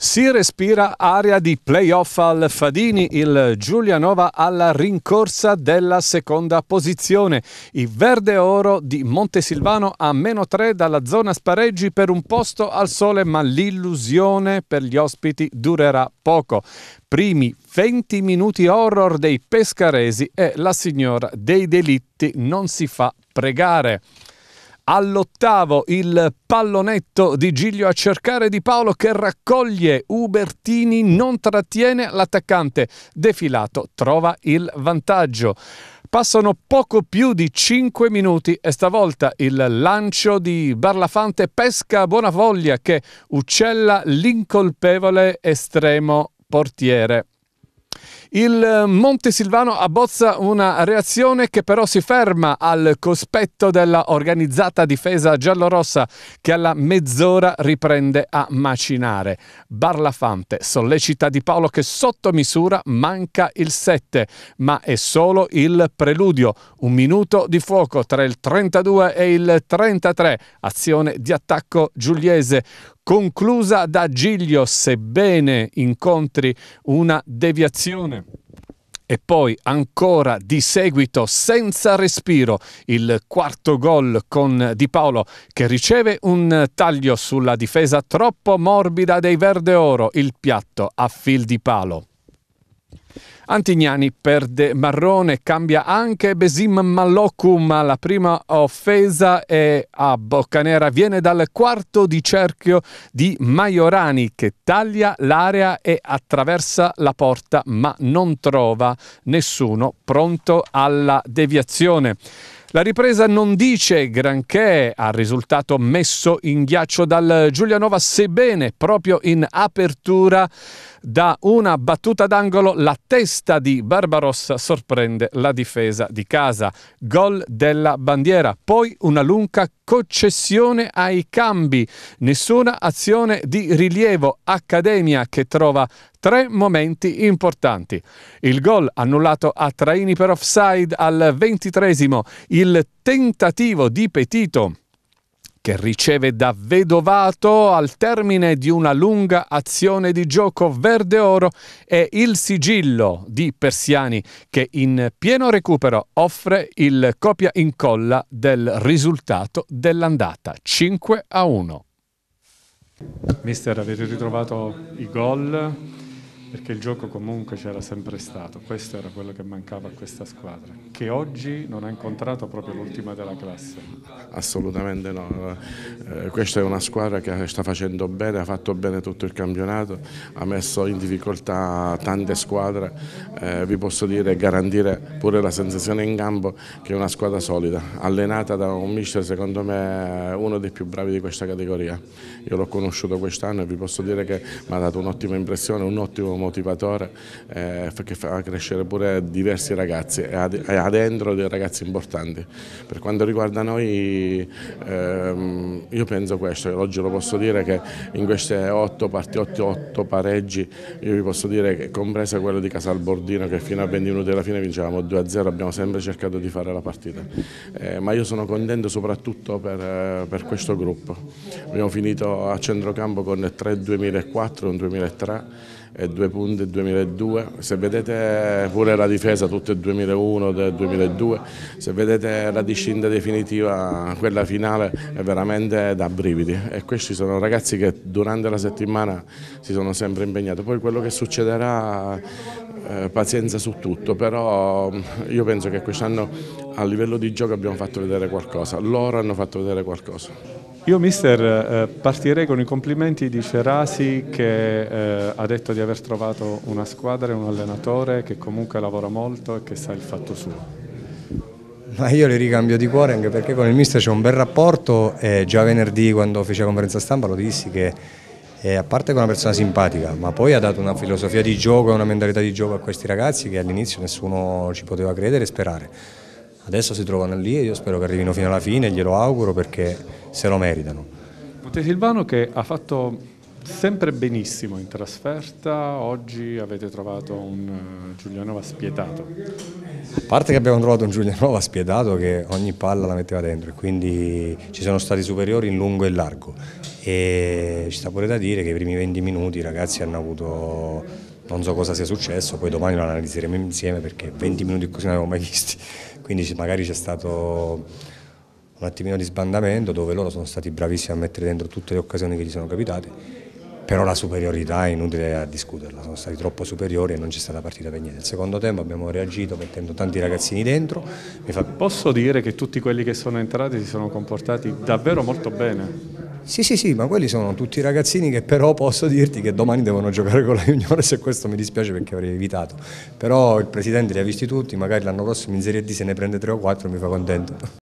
Si respira aria di playoff al Fadini, il Giulianova alla rincorsa della seconda posizione. I Verde Oro di Montesilvano a meno 3 dalla zona spareggi per un posto al sole, ma l'illusione per gli ospiti durerà poco. Primi 20 minuti horror dei pescaresi e la signora dei delitti non si fa pregare. All'ottavo il pallonetto di Giglio a cercare di Paolo che raccoglie Ubertini, non trattiene l'attaccante. Defilato trova il vantaggio. Passano poco più di 5 minuti e stavolta il lancio di Barlafante pesca Bonavoglia che uccella l'incolpevole estremo portiere. Il eh, Monte Silvano abbozza una reazione che però si ferma al cospetto della organizzata difesa giallorossa che alla mezz'ora riprende a macinare. Barlafante sollecita Di Paolo che sotto misura manca il 7, ma è solo il preludio, un minuto di fuoco tra il 32 e il 33, azione di attacco giuliese conclusa da Giglio, sebbene incontri una deviazione e poi ancora di seguito senza respiro il quarto gol con Di Paolo che riceve un taglio sulla difesa troppo morbida dei verde oro il piatto a fil di palo Antignani perde Marrone, cambia anche Besim Mallocum, la prima offesa è a Boccanera, viene dal quarto di cerchio di Maiorani che taglia l'area e attraversa la porta ma non trova nessuno pronto alla deviazione. La ripresa non dice granché al risultato messo in ghiaccio dal Giulianova, sebbene proprio in apertura da una battuta d'angolo la testa di Barbarossa sorprende la difesa di casa. Gol della bandiera, poi una lunga concessione ai cambi, nessuna azione di rilievo. Accademia che trova tre momenti importanti. Il gol annullato a Traini per offside al ventitresimo, il tentativo di Petito che riceve da vedovato al termine di una lunga azione di gioco verde-oro è il sigillo di Persiani che in pieno recupero offre il copia incolla del risultato dell'andata 5 a 1. Mister, avete ritrovato i gol? perché il gioco comunque c'era sempre stato, questo era quello che mancava a questa squadra, che oggi non ha incontrato proprio l'ultima della classe. Assolutamente no, eh, questa è una squadra che sta facendo bene, ha fatto bene tutto il campionato, ha messo in difficoltà tante squadre, eh, vi posso dire garantire pure la sensazione in campo che è una squadra solida, allenata da un mister secondo me uno dei più bravi di questa categoria. Io l'ho conosciuto quest'anno e vi posso dire che mi ha dato un'ottima impressione, un ottimo motivatore eh, che fa crescere pure diversi ragazzi e ha dentro dei ragazzi importanti. Per quanto riguarda noi ehm, io penso questo, oggi lo posso dire che in queste otto partite, otto, 8 pareggi io vi posso dire che compresa quello di Casalbordino che fino a 20 minuti alla fine vincevamo 2-0, abbiamo sempre cercato di fare la partita, eh, ma io sono contento soprattutto per, eh, per questo gruppo. Abbiamo finito a centrocampo con 3 2004, un 2003 e due punti del 2002, se vedete pure la difesa tutto il 2001 del 2002, se vedete la discinta definitiva, quella finale è veramente da brividi e questi sono ragazzi che durante la settimana si sono sempre impegnati, poi quello che succederà eh, pazienza su tutto, però mm, io penso che quest'anno a livello di gioco abbiamo fatto vedere qualcosa, loro hanno fatto vedere qualcosa. Io mister eh, partirei con i complimenti di Ferasi che eh, ha detto di aver trovato una squadra e un allenatore che comunque lavora molto e che sa il fatto suo. Ma io li ricambio di cuore anche perché con il mister c'è un bel rapporto e già venerdì quando fece la conferenza stampa lo dissi che eh, a parte che è una persona simpatica ma poi ha dato una filosofia di gioco e una mentalità di gioco a questi ragazzi che all'inizio nessuno ci poteva credere e sperare adesso si trovano lì e io spero che arrivino fino alla fine, glielo auguro perché se lo meritano. Monte Silvano che ha fatto sempre benissimo in trasferta, oggi avete trovato un eh, Giulianova spietato. A parte che abbiamo trovato un Giulianova spietato che ogni palla la metteva dentro e quindi ci sono stati superiori in lungo e largo e ci sta pure da dire che i primi 20 minuti i ragazzi hanno avuto non so cosa sia successo, poi domani lo analizzeremo insieme perché 20 minuti così non avevo mai visti quindi magari c'è stato un attimino di sbandamento dove loro sono stati bravissimi a mettere dentro tutte le occasioni che gli sono capitate, però la superiorità è inutile a discuterla, sono stati troppo superiori e non c'è stata partita per niente. Al secondo tempo abbiamo reagito mettendo tanti ragazzini dentro. Fa... Posso dire che tutti quelli che sono entrati si sono comportati davvero molto bene? Sì, sì, sì, ma quelli sono tutti ragazzini che però posso dirti che domani devono giocare con la Juniores e questo mi dispiace perché avrei evitato. Però il presidente li ha visti tutti, magari l'anno prossimo in Serie D se ne prende 3 o 4 mi fa contento.